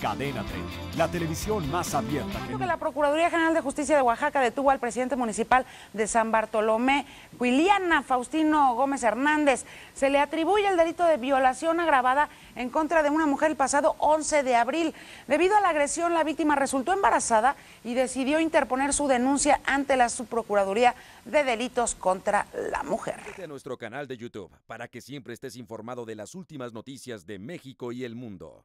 Cadena 30, la televisión más abierta. Que... La Procuraduría General de Justicia de Oaxaca detuvo al presidente municipal de San Bartolomé, Juliana Faustino Gómez Hernández. Se le atribuye el delito de violación agravada en contra de una mujer el pasado 11 de abril. Debido a la agresión, la víctima resultó embarazada y decidió interponer su denuncia ante la Subprocuraduría de Delitos contra la Mujer. nuestro canal de YouTube para que siempre estés informado de las últimas noticias de México y el mundo.